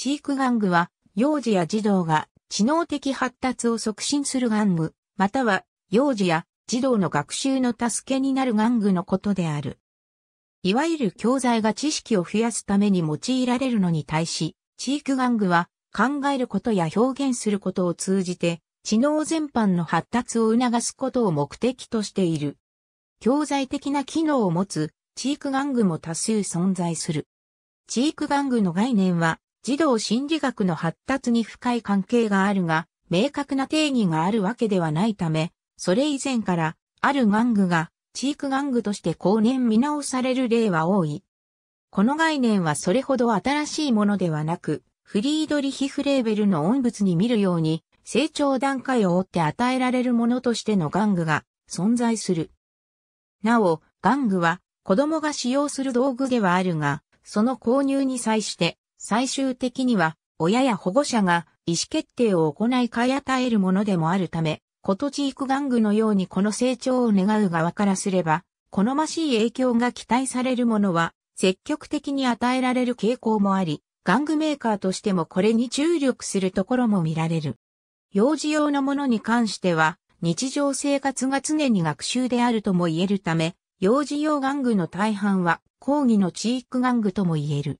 知育玩具は、幼児や児童が知能的発達を促進する玩具、または幼児や児童の学習の助けになる玩具のことである。いわゆる教材が知識を増やすために用いられるのに対し、知育玩具は考えることや表現することを通じて、知能全般の発達を促すことを目的としている。教材的な機能を持つ知育玩具も多数存在する。知育玩具の概念は、児童心理学の発達に深い関係があるが、明確な定義があるわけではないため、それ以前から、ある玩具が、チーク玩具として後年見直される例は多い。この概念はそれほど新しいものではなく、フリードリヒフレーベルの音物に見るように、成長段階を追って与えられるものとしての玩具が存在する。なお、玩具は子供が使用する道具ではあるが、その購入に際して最終的には、親や保護者が意思決定を行い買い与えるものでもあるため、こと地域玩具のようにこの成長を願う側からすれば、好ましい影響が期待されるものは、積極的に与えられる傾向もあり、玩具メーカーとしてもこれに注力するところも見られる。幼児用のものに関しては、日常生活が常に学習であるとも言えるため、幼児用玩具の大半は、講義の地域玩具とも言える。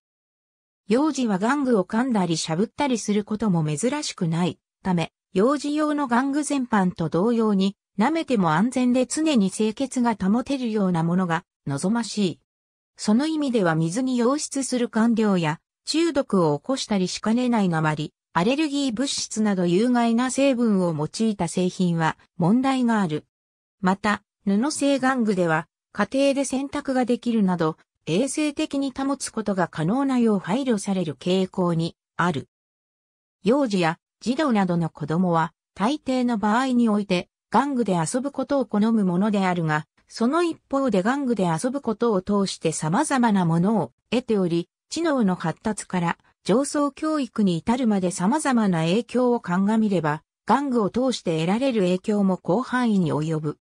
幼児は玩具を噛んだりしゃぶったりすることも珍しくないため、幼児用の玩具全般と同様に、舐めても安全で常に清潔が保てるようなものが望ましい。その意味では水に溶出する官僚や中毒を起こしたりしかねないり、アレルギー物質など有害な成分を用いた製品は問題がある。また、布製玩具では家庭で洗濯ができるなど衛生的に保つことが可能なよう配慮される傾向にある。幼児や児童などの子供は大抵の場合において玩具で遊ぶことを好むものであるが、その一方で玩具で遊ぶことを通して様々なものを得ており、知能の発達から上層教育に至るまで様々な影響を鑑みれば、玩具を通して得られる影響も広範囲に及ぶ。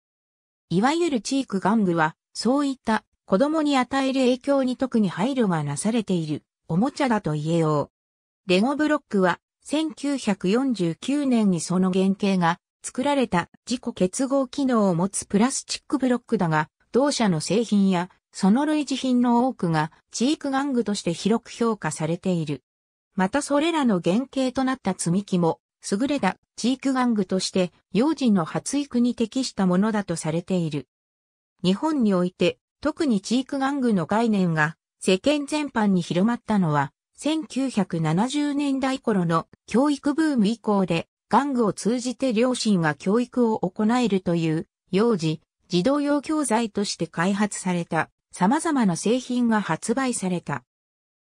いわゆるチーク玩具は、そういった子供に与える影響に特に配慮がなされているおもちゃだと言えよう。レゴブロックは1949年にその原型が作られた自己結合機能を持つプラスチックブロックだが、同社の製品やその類似品の多くがチーク玩具として広く評価されている。またそれらの原型となった積み木も優れたチーク玩具として幼児の発育に適したものだとされている。日本において特にチーク玩具の概念が世間全般に広まったのは、1970年代頃の教育ブーム以降で、玩具を通じて両親が教育を行えるという、幼児、児童用教材として開発された、様々な製品が発売された。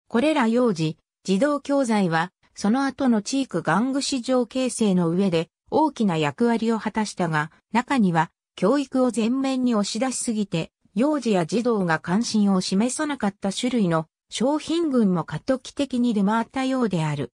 これら幼児、児童教材は、その後のチーク玩具市場形成の上で大きな役割を果たしたが、中には教育を全面に押し出しすぎて幼児や児童が関心を示さなかった種類の商品群も過渡期的に出回ったようである。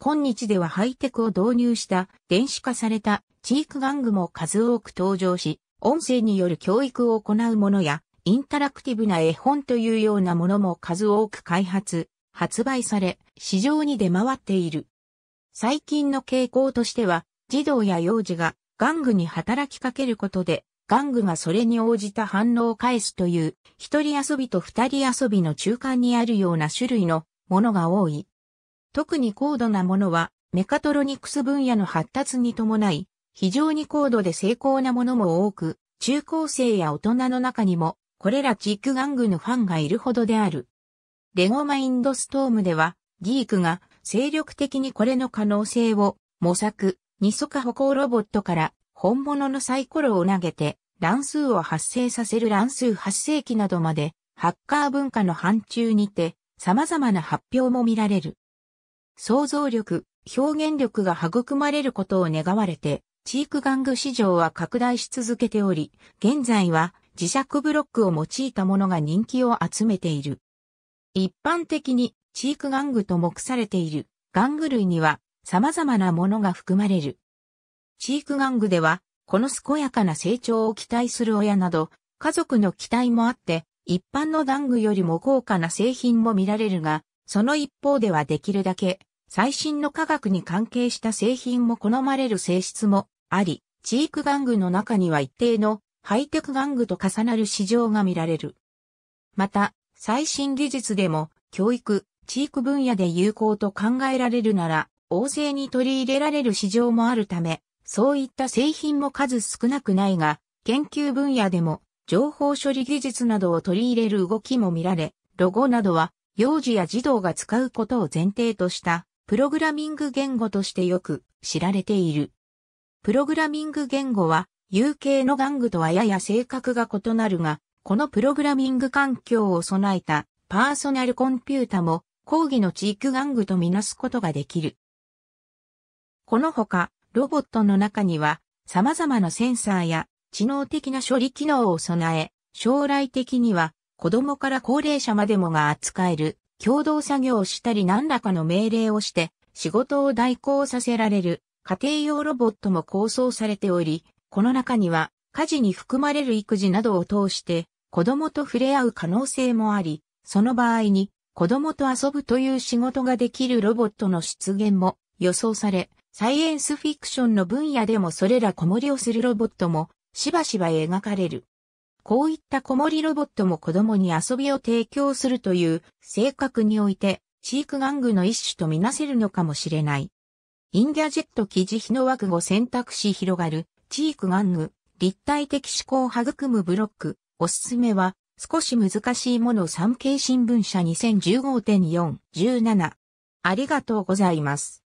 今日ではハイテクを導入した電子化された知育玩具も数多く登場し、音声による教育を行うものや、インタラクティブな絵本というようなものも数多く開発、発売され、市場に出回っている。最近の傾向としては、児童や幼児が玩具に働きかけることで、玩具がそれに応じた反応を返すという、一人遊びと二人遊びの中間にあるような種類のものが多い。特に高度なものは、メカトロニクス分野の発達に伴い、非常に高度で精巧なものも多く、中高生や大人の中にも、これらチック玩具のファンがいるほどである。レゴマインドストームでは、ギークが精力的にこれの可能性を模索、二足歩行ロボットから本物のサイコロを投げて乱数を発生させる乱数発生期などまで、ハッカー文化の範疇にて、様々な発表も見られる。想像力、表現力が育まれることを願われて、チーク玩具市場は拡大し続けており、現在は磁石ブロックを用いたものが人気を集めている。一般的にチーク玩具と目されている玩具類には様々なものが含まれる。チーク玩具ではこの健やかな成長を期待する親など、家族の期待もあって、一般の玩具よりも高価な製品も見られるが、その一方ではできるだけ、最新の科学に関係した製品も好まれる性質もあり、知育玩具の中には一定のハイテク玩具と重なる市場が見られる。また、最新技術でも教育、知育分野で有効と考えられるなら、大勢に取り入れられる市場もあるため、そういった製品も数少なくないが、研究分野でも情報処理技術などを取り入れる動きも見られ、ロゴなどは幼児や児童が使うことを前提としたプログラミング言語としてよく知られている。プログラミング言語は、有形の玩具とはやや性格が異なるが、このプログラミング環境を備えたパーソナルコンピュータも講義の地域玩具とみなすことができる。このほか、ロボットの中には様々なセンサーや知能的な処理機能を備え、将来的には子供から高齢者までもが扱える共同作業をしたり何らかの命令をして仕事を代行させられる家庭用ロボットも構想されており、この中には家事に含まれる育児などを通して子供と触れ合う可能性もあり、その場合に子供と遊ぶという仕事ができるロボットの出現も予想され、サイエンスフィクションの分野でもそれら子守をするロボットもしばしば描かれる。こういった子守ロボットも子供に遊びを提供するという性格において飼育玩具の一種とみなせるのかもしれない。インギャジェット記事日の枠を選択し広がる、知育玩具、立体的思考を育むブロック、おすすめは、少し難しいもの産経新聞社2015.417。ありがとうございます。